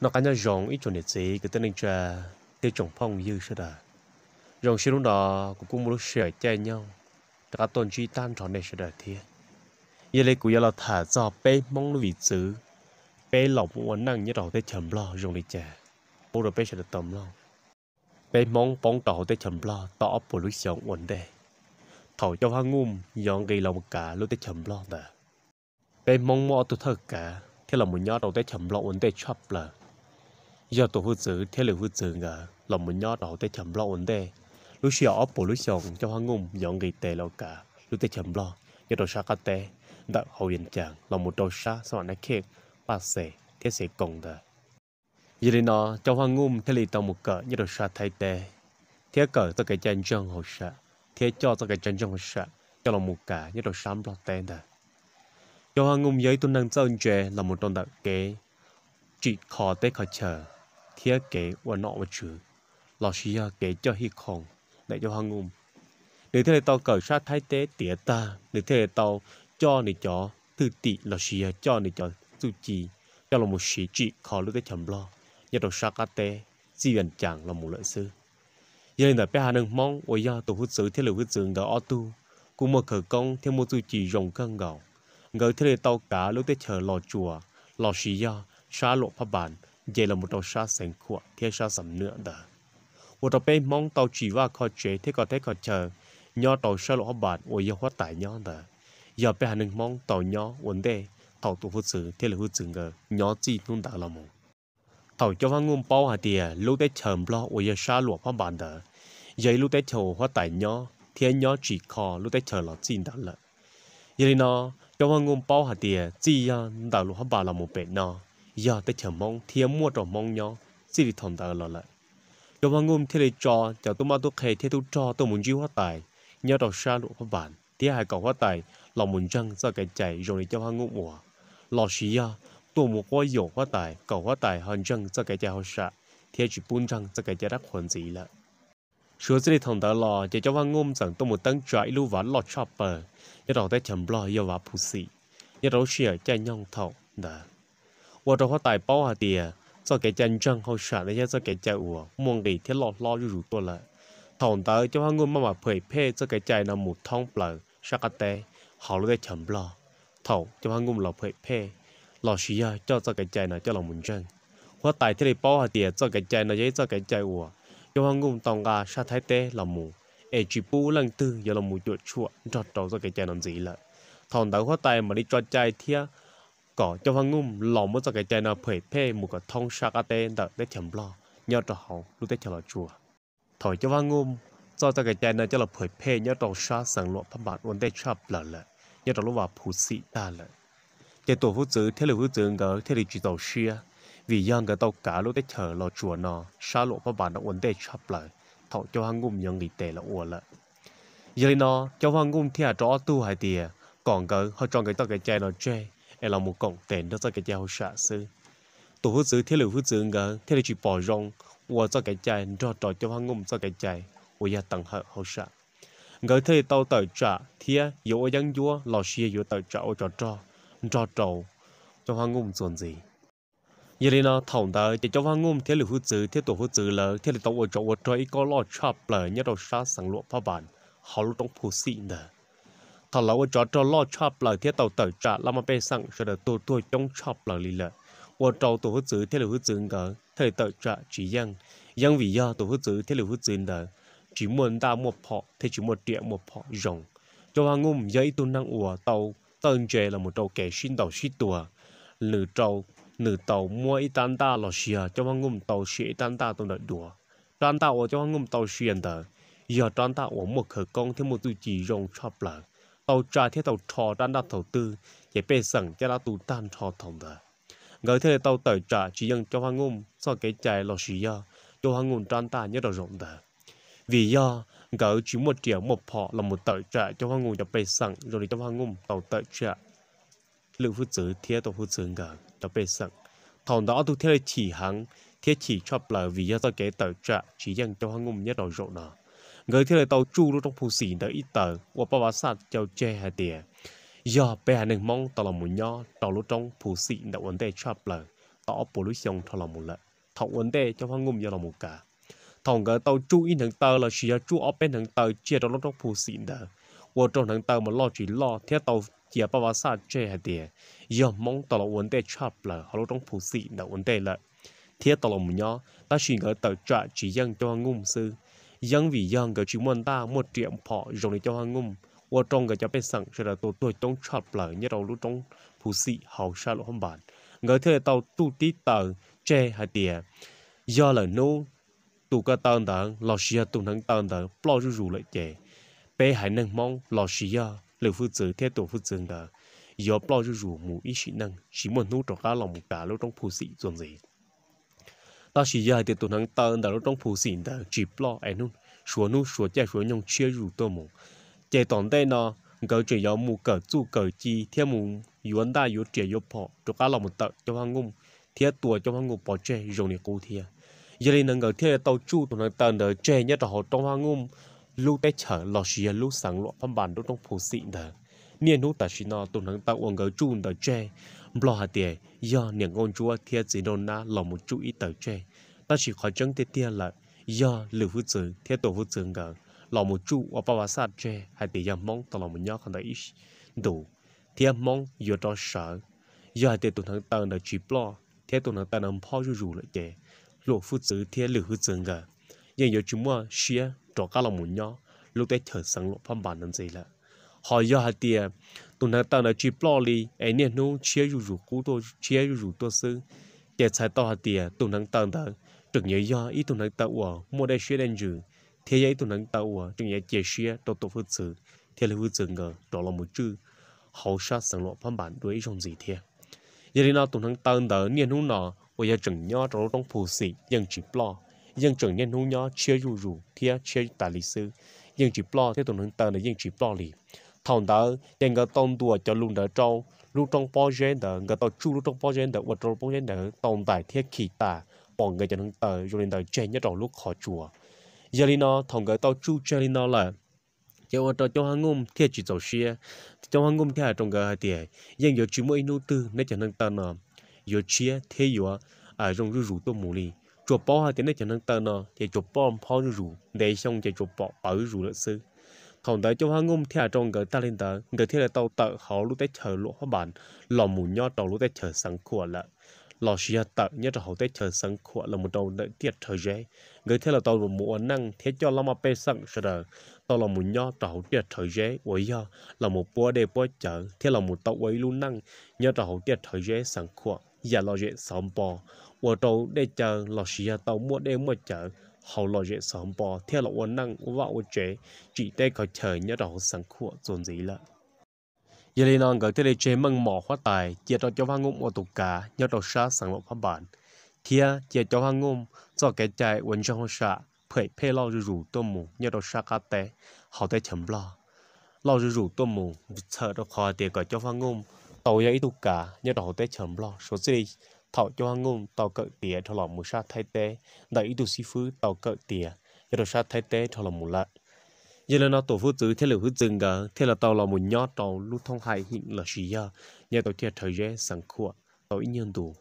nó cá nhân rong ít chỗ này chỉ cái tên anh cha tiêu trồng phong như thế đó rong xin lúc đó cũng cũng muốn sửa che nhau cả tôn chi tan tròn này sẽ đợi thế giờ lấy của giờ là thả cho bé mong nó vị trí bé lọc cũng năng như đầu thế chậm lo rong đi chè bố rồi bé sẽ được tầm lo bé mong bóng đầu thế chậm lo tỏ bộ lúc sống ổn đề thảo cho hoa ngum dọn gây lòng cả lúc thế chậm lo đó bé mong mò tụt thở cả thế là một nhớ đầu thế chậm lo ổn đề chập là giờ tổ phụ tử thế lực phụ tử ngờ lòng mình nhót đầu tay chậm lo ổn đề lúc xưa ở bộ lúc xong cho hoa ngung dọn nghỉ tệ lo cả lúc tay chậm lo giờ đồ sát cá tệ đặt hậu hiện trạng lòng một đồ sát sau này khét ba sẻ thế sẽ cùng đời giờ đây nó cho hoa ngung theo lời tàu một cỡ giờ đồ sát thay tệ thế cỡ tôi cái chân chân hậu sát thế cho tôi cái chân chân hậu sát cho lòng một cả giờ đồ sam lo tệ đời cho hoa ngung giấy tôi năng dân trẻ là một trong đặc kế chỉ khó tới khó chờ thiết kế và nọ và chữ lọ xì ya kế cho hi khổng để cho hang ngum nếu thế này tao cởi sát thái tế tiệt ta nếu thế này tao cho này cho từ tị lọ xì ya cho này cho tu chi cho là một sĩ trị khó lúc tới chấm lo nhớ đầu sát cá tế di viện chẳng là một lợi sư giờ nên là bé hà nâng mong và ya tổ hút sử thế lực hút sứ ngờ o tu cũng mở cửa công theo một tu chi rồng cân gạo ngờ thế này tao cả lúc tới chờ lò chùa lò xì ya xa lộ pháp bản giờ là một tàu xa sành của thế xa sầm nữa đó một tàu bên mong tàu chỉ vào khó chế thế có thế có chờ nhó tàu xa lộ bạt ôi yêu hóa tải nhó đó giờ bên hành mong tàu nhó ổn đề tàu tụ hút sự thế là hút sự ngờ nhó chi nung đã là một tàu cho vang ngôn bao hà tiề lúc đấy chầm lo ôi yêu xa lộ hoa bàn đó giờ lúc đấy chờ hóa tải nhó thế nhó chỉ khó lúc đấy chờ là chi đã là. giờ nó cho vang ngôn bao hà tiề chi đã à, lộ hoa bàn là một bên nó giờ tới chờ mong thiếu mua trò mong nhau chỉ vì thằng ta lo lại cho mà ngôn thế này cho cho tôi mà tôi khề thế tôi cho tôi muốn chịu hóa tài nhớ đầu xa lụa hoa bản thế hai cầu hóa tài lòng muốn chăng sao cái chạy rồi để cho hoa ngôn mùa lò xí ya à, tôi muốn qua dầu hóa tài cầu hóa tài hoàn chăng sao cái chạy hoa sạ thế chỉ buôn chăng sao cái chạy đắc hoàn gì là sửa dưới thằng ta lò cho cho hoa ngôn rằng tôi muốn tăng trái lưu ván lò chopper nhớ đầu tới chấm lo yêu và sĩ nhớ đầu xìa chạy nhong thọ đã 我这块大包啊的，做给真正好耍那些做给家务，忙给天老老就入多了。同到就喊我妈妈陪陪做给家那木汤不冷，啥个的，好了的全不了。头就喊我老陪陪，老师呀，叫做给家那叫老门正。我大天里包啊的，做给家那些做给家务，就喊我当家啥太的老母。ai chỉ bu lần tư giờ là một chuột chuột cho trâu ra cái chai làm gì là thằng đầu hoa tay mà đi cho chai thia có cho hoàng ngum lò mất cho cái chai nào phải phê một cái thông sắc ở tên đợi để chấm lo nhớ cho họ lúc để chờ lo chùa thổi cho hoàng ngum cho cho cái chai nào cho là phải phê nhớ cho sa sẵn lộ pháp bản ổn để chấp lợ lợ nhớ cho lúc vào phù sĩ ta lợ cái tổ phụ tử theo lời phụ tử ngờ theo lời chỉ tàu xia vì dân cái tàu cá lúc để chờ lo chùa nó sa lộ pháp bản ổn để chập lợ thổi cho hoàng ngum những nghỉ tệ là ủa lợ giờ nó cho hoàng ngum thì à rõ tu hay tiền còn cái họ chọn cái tàu cái chai nó chơi e là một cộng tiền đó cho cái giáo xã sư tổ hữu sư thế lực hữu sư ngờ thế lực chỉ bỏ rong và cho cái chạy cho trò cho hăng ngum cho cái chạy và gia tăng hợp hậu xã ngờ thế tao tờ trả thia yếu ở dân vua lò xia yếu tờ trả ở trò trò trò trầu cho hăng ngum dồn gì giờ đây nó thằng ta chỉ cho hăng ngum thế lực hữu sư thế tổ hữu sư lờ thế lực tao ở chỗ ở trò ít có lò chập lờ nhất đầu sát sẵn lụa phá bản họ luôn trong phù sinh đời thằng lão cho trâu lo chop lời thiết tàu tàu trả làm mà bé sang cho được tôi tôi trong chop lời lì lợ và trâu tôi hút chữ thiết là hút chữ ngờ thời tàu trả chỉ dân dân vì do tôi hút chữ thiết là hút chữ đờ chỉ muốn ta một họ thì chỉ một địa một họ rồng cho hàng ngôn giấy tôi năng ủa tàu tên chế là một trâu kẻ xin tàu xít tua, lử tàu nữ tàu mua ít tan ta lò xìa cho hàng ngôn tàu xìa tan ta tôi đợi đùa tan ta ủa cho hàng ngôn tàu xuyên đờ giờ tan ta ủa một khởi công thêm một tư chỉ rồng chop lời tàu trả thế tàu trò ra đặt tàu tư để bê sẵn cho đa tù tan trò thòng thờ. ngỡ thế tàu tẩy trả chỉ dân cho hoa ngôn so cái chạy lò xì do cho hoa ngôn trang ta nhớ đầu rộng đờ vì do gỡ chỉ một triệu một họ là một tẩy trả cho hoa ngôn cho bê sẵn rồi cho hoa ngôn tàu tẩy trả lưu phút giữ thế tàu phút giữ ngỡ cho bê sẵn thòng đó tôi thế chỉ hắn thế chỉ cho lờ vì do cái tẩy trả chỉ dân cho hoa ngôn nhớ đầu rộng nào เงยที่เลยตจู่รู้ตรงผู้ส่ีเดออีกต่อว่าประวัติศาสตร์เจ้าเจฮเตียยอเป็นหนึ่งมองตลอดมุนย่อตรู้ตรงผู้ส่ีเดอวันเดชอบเลยต่อปุรุษยงตลอดมุละทองวันเดเจ้าพังงุ่มย่ลอมุกาทองเกิดโตจู่อีกหนึ่งต่อเราละชียจู่อ้อเป็นหนึ่งต่อร์เจียตรู้ตรงผู้สีเดอว่าตรงหนึ่งต่อมันล่อจีล่อเทียโตเจียประวัติศาสตร์เจฮเตียยอมองตลอดวันเดชอบเลยเขาต้องผู้ส่ีเดอวันเดละเทียตลอดมุนย่อต่ชิงเกิดเตอร์จ่าจียังตัวงุมซื้อ dân vì dân cái chuyện muốn ta một triệu phỏ rồi cho hàng ngum và trong cái cho bên sẵn sẽ là tôi tôi trong chập lại như đầu lúc trong phụ sĩ hậu sa lộ hôm bản người thề tàu tu tí tờ che hai tiền do là nô tụ cái tàu tàu lò xia tụ nắng tàu tàu lo rủ rủ lại chè bé hải nâng mong lò xia lửa phụ tử theo tổ phụ tử tờ do lo rủ rủ mù ý sĩ năng chỉ muốn nô trọ cá lòng cả lúc trong phụ sĩ dồn gì ta chỉ dài thì tụi hắn ta đã trong phủ xỉn đã chỉ lo anh nun số nu số chạy số nhông chia rủ tôi mù chạy toàn đây nó gỡ chỉ yếu mù cỡ chu cỡ chi theo mù yuan ta yếu chạy yếu phò cho cá lòng một tờ, cho hang ngung theo tua cho hang ngung bỏ chạy rồi này cô thia giờ đây nàng gỡ theo tàu chu tụi hắn ta đã chạy nhớ họ trong hang ngung lúc tay chở lò xì lúc sáng lọ phân bản trong phủ xỉn đã niên hút ta chỉ nó tụi hắn ta uống gỡ chu đã chạy bỏ hạt tiền do những ngôn chúa thiệt gì đâu na là một chú ý tờ chơi ta chỉ khó chân tiết tiết là do lưu hữu trừ thiết tổ hữu trừ gần là một chú ở bà bà sát chơi hay tỷ giờ mong tao là một nhóc không thấy đủ thiết mong vừa cho sợ giờ thì tụi thằng tần là chỉ bỏ thiết tụi thằng tần là phao rủ rủ lại chơi lộ phụ trừ thiết lưu hữu trừ gần nhưng giờ chúng mà xia cho cả là một nhóc lúc đấy thở sáng lộ phong bản làm gì là họ do hạt tiền tụ nãy tao nãy chỉ lo li ấy nè nó chia rủ rủ cú tôi chia rủ rủ tôi sư để sai tao hạt tiền tụ nãy tao đó đừng nhớ do ý tụ nãy tao ở mua đây xuyên đen dữ thế giới tụ nãy tao ở đừng nhớ chia xuyên tôi tôi phật sự thế là phật sự ngờ đó là một chữ hậu sa sẵn lộ phân bản đối trong gì thế giờ đi nào tụ nãy tao đó nè nó nọ bây giờ chừng nhớ rồi trong phù sĩ dân chỉ lo dân chừng nè nó nhớ chia rủ rủ thế chia tài lý sư dân chỉ lo thế tụ nãy tao này dân chỉ lo liền thằng đó nhưng người tông đùa cho luôn đỡ trâu lúc trong bao giờ đỡ người ta chú lúc trong bao giờ đỡ và trong bao giờ đỡ tồn tại thiết khí ta bọn người cho nó tờ rồi nên tờ trên nhất trong lúc khó chùa giờ đi nó thằng người ta chú chơi đi nó là cho ở trong hang ngôn thiết chỉ dầu xe trong hang ngôn thiết ở trong cái tiền nhưng giờ chỉ mới nô tư nên cho nên ta nó giờ chia thế giờ à trong rủ rủ tôi mù đi chụp bao hai tiếng nên cho nên ta nó thì chuột bao bao rủ để xong thì chụp bao ở rủ là sư không tới cho hoa ngung theo trong người ta lên tới người theo là tàu tự họ lúc tới chờ lũ hoa bản lò mù nho tàu lúc tới chờ sáng của là lò xì hạt tự nhớ cho họ tới chờ sáng của là một đầu đợi tiệt thời gian người theo là tàu một mùa năng thế cho lama pe sẵn sợ đời tàu là mù nho tàu tiệt thời gian với do là một bữa đề bữa chở thế là một tàu ấy luôn năng nhớ cho họ tiệt thời gian sáng của giờ lò dễ sắm bò và tàu để chờ lò xì hạt tàu mua đêm mua chở hầu lo dễ sớm bỏ theo là uốn năng uốn vọng uốn chế chỉ để có thể nhớ đầu sáng khua dồn dĩ lợ giờ lên non gọi tới chế măng mỏ hoa tài chia cho cho hoa ngụm ở tục cả nhớ đầu xa sáng lộ hoa bản thia chia cho hoa ngụm do cái chạy quần trong hoa xạ phải phê lo rủ rủ tôm mù nhớ đầu xa cá tế hầu tế chấm lo lo rủ rủ tôm mù sợ đâu khó tiền gọi cho hoa ngụm tàu giấy tục cá nhớ đầu tế chấm lo số gì thảo cho hàng ngôn tàu cỡ tía thọ lọ mù sa thay tê đại ý đồ sĩ phứ tàu cỡ tía giờ đồ sa thay tê thọ lọ mù lạ giờ là nó tổ phước tứ thế là hứa dừng gờ thế là tàu lọ mù nhó tàu lưu thông hai hiện là sĩ ya nhà tàu thiệt thời gian sẵn khua tàu ít nhân đủ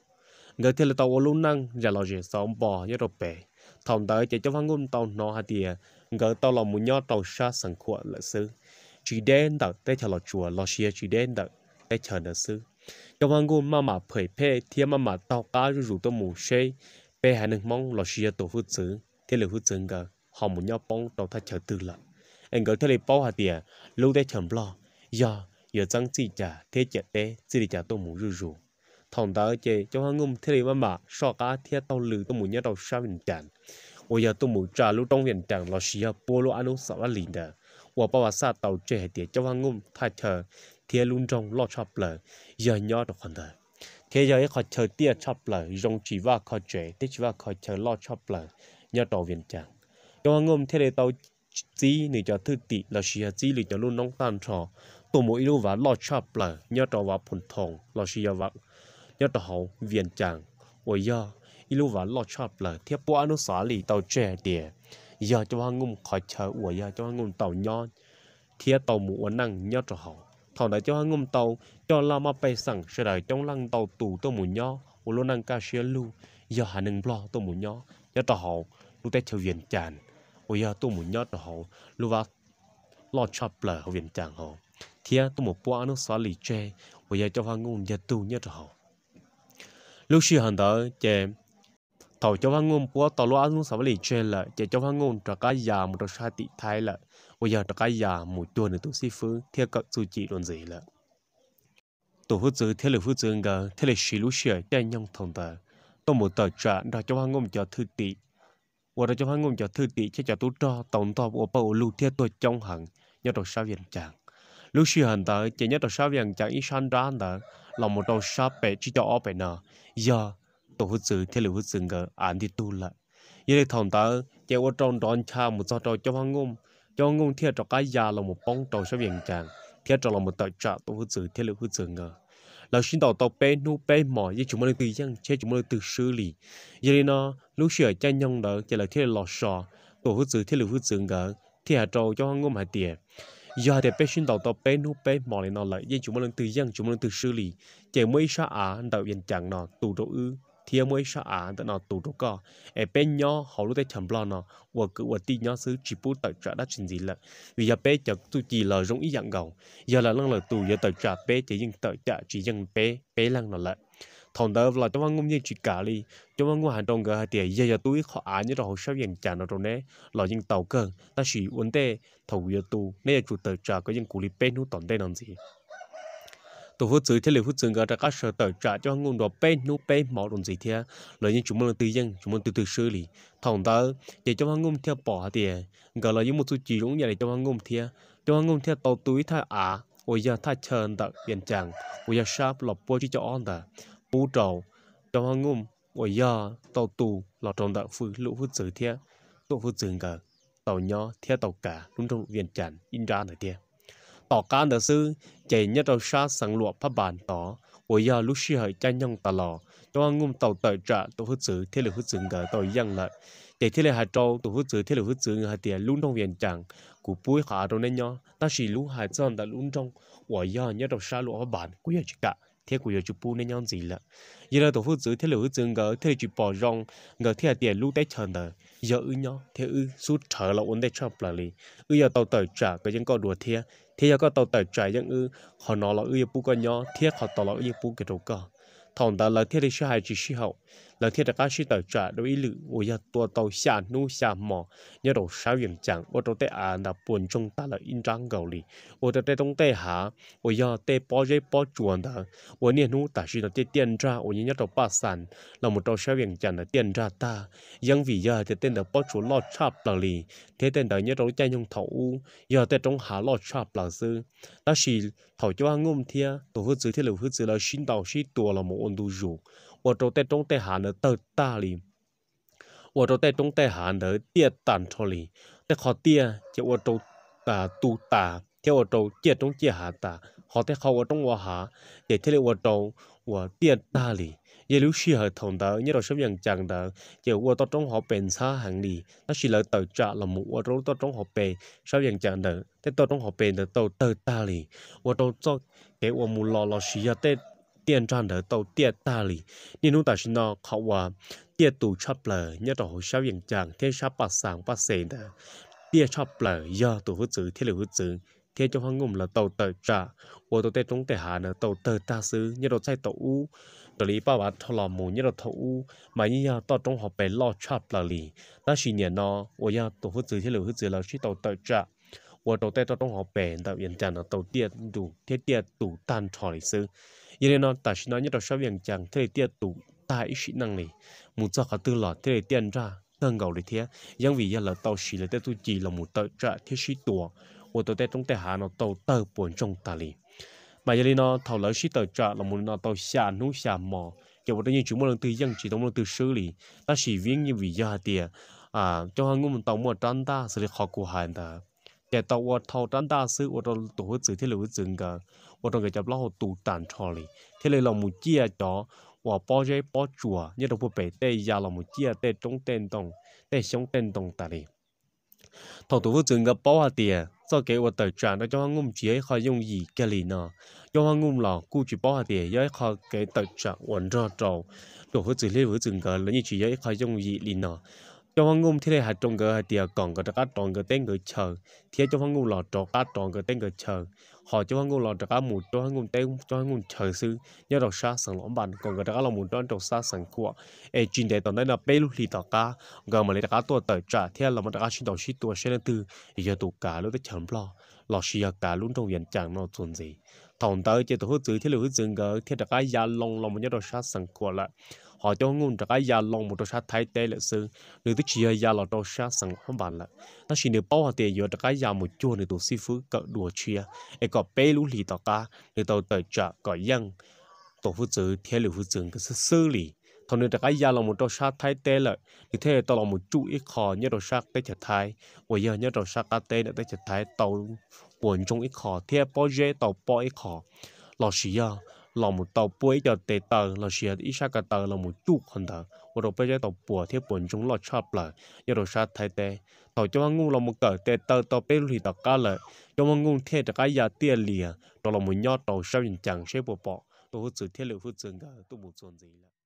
người thế là tàu lưu năng giờ lọ gì sóng bò giờ đồ bể thòng tới chỉ cho hàng ngôn tàu nó hà tía người tàu lọ mù nhó tàu sa sẵn khua là sư chỉ đen đợt tê thọ lọ chùa lò sĩ chỉ đen đợt tê chờ là sư cho mang ngu mà mà phơi phê thiên mà mà tao cá rủ rủ tôi mù xe bé hai nương mong lo xia tổ phút xứ thế là phút xứ gờ họ muốn nhau bông tao thay chờ từ là anh gỡ thế là bao hạt tiền lúc đấy chầm lo giờ giờ trăng chỉ trả thế trả thế chỉ để trả tôi mù rủ rủ thằng đó chơi cho hắn ngum thế mà mà so cá thế tao lử tôi muốn nhau tao sao mình trả ôi giờ tôi muốn trả lúc trong hiện trạng lo xia bolo anh uống sợ là lìn đờ và bảo sát tàu chơi hết tiền cho hắn ngum thay chờ thế luôn trong lo chọc lỡ giờ nhớ được khoản đời thế giờ ấy khó chờ tia chọc lỡ rong chỉ và khó chế chỉ và khó chờ lo chọc lỡ nhớ đầu viên chẳng cho anh ngôm thế để tao chỉ nữa cho thứ tị là chỉ chỉ lựa cho luôn nông tan trò tổ mỗi lúc và lo chọc lỡ nhớ đầu và phun thòng là chỉ và nhớ đầu viên chẳng ôi giờ ilu và lo chọc lỡ thế bộ anh nó lì tao trẻ địa giờ cho anh ngum khỏi chờ ủa giờ cho anh ngum tàu nhon thế tàu mũ năng nhớ cho hậu thọ đã cho ngâm tàu cho là mà bay sẵn sẽ đợi trong lăng tàu tù tôi muốn nhó u luôn năng ca xe lu giờ hà nâng lo tôi muốn nhó nhớ tàu hậu lu tết theo viện tràn u giờ tôi muốn nhó tàu hậu lu vào lo chập lở hậu viện tràn hậu thia tôi một bộ nó xóa lì chê u giờ cho hoa ngum giờ tu nhớ tàu hậu lúc xưa hàng tới chè thầu cho hoa ngum bộ tàu lo ăn xóa lì chê lại chè cho hoa ngum trả cá già một đôi sa tị thái lại bây giờ tất cả nhà một tuần nữa tôi xí phứ theo các chú chị đoàn gì là tổ hút chữ theo lời hút chữ ngờ theo lời xí lú xỉa trên nhông thòng tử tổ một tờ trả đòi cho hoa ngôn cho thư tị và đòi cho hoa ngôn cho thư tị cho cho tổ cho tổng to của bầu lưu theo tôi trong hẳn nhớ đầu sao viện chàng lúc xưa hẳn tử chỉ nhớ đầu sao viện chàng ít san ra tờ là một đầu sao bể chỉ cho ở bể nờ giờ tổ hút chữ theo lời hút chữ ngờ anh đi tu lại như thế thòng tử chỉ ở trong đón cha một do trò cho hoa ngôn cho ngung thiệt cho cái già là một bóng tàu sẽ viện chàng thiệt cho là một tàu trả tôi hư chữ thiệt là hư chữ ngờ là xin tàu tàu bé nu bé mỏ với chúng mình từ dân chế chúng mình từ xử lý giờ vậy nó lúc sửa cha nhân đó chỉ là thiệt là sò tôi hư chữ thiệt là hư chữ ngờ thiệt trâu cho ngung hải tiền giờ thì bé xin tàu tàu bé nu bé mỏ này nó lại với chúng mình từ dân chúng mình từ xử lý chỉ mới sa à đậu viện chàng nó tụ đâu ư thì mới sợ à tận nó tụ đồ co em bên nhỏ họ lúc đấy chậm lo nó và cứ và tin nhỏ xứ chỉ bút tật trả đã chuyện gì lận, vì giờ bé chợ tụ chỉ là giống ý dạng gầu giờ là lăng là tụ giờ tật trả bé chỉ dừng tật trả chỉ dừng bé bé lăng nó lại thằng đó là trong ngôn nhân chỉ cả đi trong ngôn hành động cái tiền giờ giờ tôi khó án như đó họ sẽ hiện trả nó rồi nè là những tàu cờ ta chỉ vấn đề thầu giờ tu nên chủ tật trả có những cụ lý bên hữu tổn đây làm gì tổ hỗ tử thế lực hỗ tử người ta các sở tờ trả cho ngôn đó bé nô bé mỏ đồn gì thế lợi những chúng mình tự dân chúng mình tự tự xử lý thằng ta để cho hàng ngôn theo bỏ thì gọi là những một số chỉ cũng như để cho hàng ngôn theo cho hàng ngôn theo tàu túi thay à bây giờ thay chờ đặt tiền chẳng bây giờ sắp lọc chỉ cho on ta bù trầu cho hàng ngôn bây giờ tàu tù lọt trong đặt phụ lũ hỗ tử thế tổ hỗ tử người tàu nhỏ theo tàu cả đúng trong viện chẳng in ra này thế tỏ nhất đầu xa sáng lụa phát bản tỏ của giờ lúc xưa hãy chăn nhông tà lò cho ngum tàu tới trả tổ hút sử thế lực hút sử gỡ tôi dân lại để thế lực hạt trâu tổ hút sử thế lực hút sử hạt tiền luôn trong viện chẳng của bối khả trong nên nhau ta chỉ lũ hạt dân đã luôn trong của giờ nhất đầu xa lụa phát bản của giờ chỉ cả thế của giờ chụp bu nên nhau gì là giờ là tổ hút sử thế lực hút sử gỡ thế chụp bỏ rong gỡ thế hạt tiền lũ tết chờ đợi giờ ư nhau thế ư suốt chờ là ổn tết chập lại ư giờ tàu tờ trả cái chân có đùa thế thế giờ có tàu tàu chạy những ư họ nói là ư bu con nhỏ thiết họ tàu là ư bu cái đầu cơ thằng ta là thiết đi hai chỉ sĩ hậu là thiết các sĩ tờ trả đối lự ôi ya tua tàu xa nu xa mò nhớ đầu sáu viên chẳng ô đầu tế à là buồn trong ta là in trang gầu lì ô đầu tế đông tế hà, ôi ya tế bó dây bó chuồn đó ôi nè nu ta sĩ là tê tiền ra ôi nhớ đầu ba sàn là một đầu sáu viên chẳng là tiền ra ta yang vì ya tế tên đầu bó chuồn lo chạp là lì thế tên đầu nhớ đầu chạy nhung thảo u, ya tế trong hà lo chạp là sư ta sư thảo cho ngon thia tổ hư chữ thiết là hư chữ là xin đạo sư tua là một ôn du dục 我做在中在喊的到大哩，我做在中在喊的跌蛋出哩，在好跌，叫我做打赌打，叫我做借中借下打，好在好我中我下，也听了我做我跌大哩。也 lưu sĩ hợp thùng đó như đầu sớm nhận chẳng đó giờ qua tao trong họ bền xa hàng đi nó chỉ là tờ trả là một qua tao trong họ bền sớm nhận chẳng đó thế tao trong họ bền đó tao tờ ta lì qua tao cho cái qua mù lò lò sĩ hợp tiền trang đỡ tàu tiền ta lì nên chúng ta xin nó khó quá tiền tù chấp lờ nhớ đồ hồi sau hiện trạng thế sắp bạc sáng bạc xế nè tiền chấp lờ do tù hữu chữ thế liệu hữu chữ thế cho hoang ngụm là tàu tờ trả ô tàu tê trống tê hà nữa tàu tờ ta xứ nhớ đồ chạy tàu u tờ lý bà bà thọ lò mù nhớ đồ thọ u mà như nhà tàu trong họ bé lo chấp lờ lì ta xin nhớ nó ô nhà tù hữu chữ thế liệu hữu chữ là chỉ tàu tờ trả tàu tàu là đủ đủ thế tan xứ như thế nó ta chỉ nói nhất là sao việc chẳng thế thì tiệt tụ tại sĩ năng này một cho cả tư lọ thế thì tiền ra nâng gạo để thế nhưng vì giờ là tàu sĩ là tết tu chỉ là một tàu trả thế sĩ tùa của tôi tết trong tây hà nó tàu tàu buồn trong ta lì mà giờ nó thầu lỡ sĩ tàu trả là một nó tàu xả núi xả mò kiểu một như chúng một lần từ dân chỉ tông lần từ xử lý ta chỉ viên như vì giờ tiền à cho hàng ngôn tàu mua trăn ta xử lý khó của hàng ta cái tàu tàu trăn đa sư ở trong tổ chức thế lưu chứng cả ở trong cái chấp lao tụ tàn cho lì thế là làm một chia cho và bao giờ bao chùa như đâu phải tê gia làm một chia tê trong tên đồng tê sống tên đồng ta lì thầu tổ chức chứng cả hạt tiền sau cái ở tàu trăn nó cho hàng ngum chỉ khó dùng gì cái lì nọ cho hàng ngum là cú chỉ bao hạt tiền giới khó cái tàu trăn ổn ra trâu tổ chức thế lưu chứng cả là chỉ giới khó dùng gì lì nọ trong phong ngung thì hạt trồng cái hạt tiề còn cái cá trồng cái tên người chờ thì cho phong ngung lọ trọ cá trồng cái tên người chờ họ cho phong ngung lọ trọ cá mù cho phong ngung tên cho phong ngung chờ sư nhớ đọc xa sẵn lõm bàn còn cái cá lò mù trong đọc xa sẵn của ê chuyện để tao nói là bê lúc thì tao cá gần mà lấy cá tua tờ trả thì là mà cá xin đầu xin tua xin từ giờ tụ cá lúc tới chấm lo lò xì cá luôn trong viện chẳng nó chuẩn gì thằng tới chỉ tổ hút chữ thế là hút chừng gỡ thế là cái gia long long một nhớ đồ sát sừng của lại họ cho ngun ra cái gia long một đồ sát thái tế là sư nếu tức chia gia là đồ sát sừng không bàn lại ta chỉ được bao hạt tiền giờ cái gia một chua nếu tổ sư phụ cỡ đùa chia để có bê lũ lì tao ta nếu tao tới chợ có dân tổ hút chữ thế là hút chừng cái sư lì thằng nữa cái gia long một đồ sát thái tế lại như thế tao là một chú ít khó nhớ đồ sát tế chợ thái bây giờ nhớ đồ sát cái tế nữa tới chợ thái tao buồn trong ít khó thiệt bao dễ tàu bao ít khó lò xì à lò một tàu bôi giờ tê tờ lò xì à ít sao cả tờ lò một chút hơn tờ và rồi bây giờ tàu bùa thiệt buồn trong lò chập lại giờ đồ sao thay tê tàu cho ngu lò một cỡ tê tờ tàu bê lì tàu cá lại cho ngu thiệt tàu cá giá tiền lìa đó lò một nhát tàu sao nhìn chẳng xếp bộ bỏ tôi hút sự thiết liệu hút dương gà tôi muốn chuyện gì là